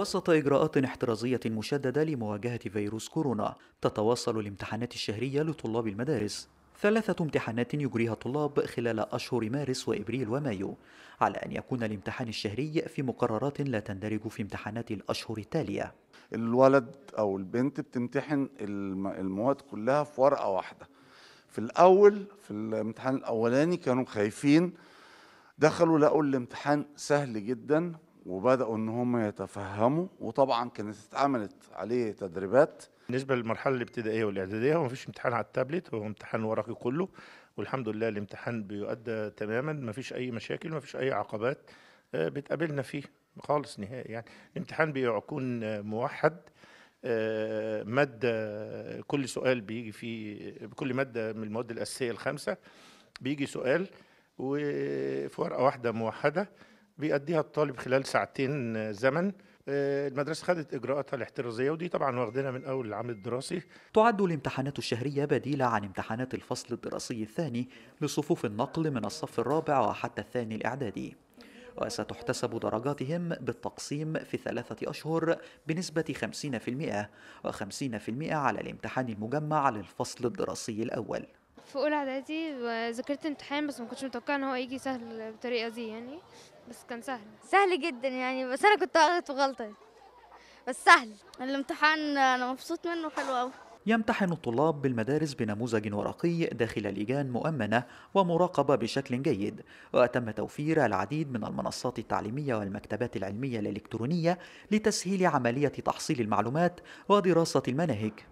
وسط إجراءات احترازية مشددة لمواجهة فيروس كورونا تتواصل الامتحانات الشهرية لطلاب المدارس ثلاثة امتحانات يجريها الطلاب خلال أشهر مارس وإبريل ومايو على أن يكون الامتحان الشهري في مقررات لا تندرج في امتحانات الأشهر التالية الولد أو البنت بتمتحن المواد كلها في ورقة واحدة في الأول في الامتحان الأولاني كانوا خايفين دخلوا لقوا الامتحان سهل جداً وبداوا ان هم يتفهموا وطبعا كانت اتعملت عليه تدريبات بالنسبه للمرحله الابتدائيه والاعداديه هو فيش امتحان على التابلت هو امتحان ورقي كله والحمد لله الامتحان بيؤدى تماما ما فيش اي مشاكل ما فيش اي عقبات آه، بتقابلنا فيه خالص نهائي يعني الامتحان بيكون موحد آه، ماده كل سؤال بيجي فيه بكل ماده من المواد الاساسيه الخمسه بيجي سؤال وفي ورقه واحده موحده بيأديها الطالب خلال ساعتين آه، زمن آه، المدرسة خدت إجراءاتها الاحترازية ودي طبعا واخدينها من أول العام الدراسي تعد الامتحانات الشهرية بديلة عن امتحانات الفصل الدراسي الثاني لصفوف النقل من الصف الرابع وحتى الثاني الإعدادي وستحتسب درجاتهم بالتقسيم في ثلاثة أشهر بنسبة 50% و50% على الامتحان المجمع للفصل الدراسي الأول في اولى اعدادي ذاكرت امتحان بس ما كنتش متوقعه ان هو يجي سهل بالطريقه دي يعني بس كان سهل سهل جدا يعني بس انا كنت غلطه غلطه بس سهل الامتحان انا مبسوط منه حلو قوي يمتحن الطلاب بالمدارس بنموذج ورقي داخل لجان مؤمنة ومراقبة بشكل جيد وتم توفير العديد من المنصات التعليمية والمكتبات العلمية الإلكترونية لتسهيل عملية تحصيل المعلومات ودراسة المناهج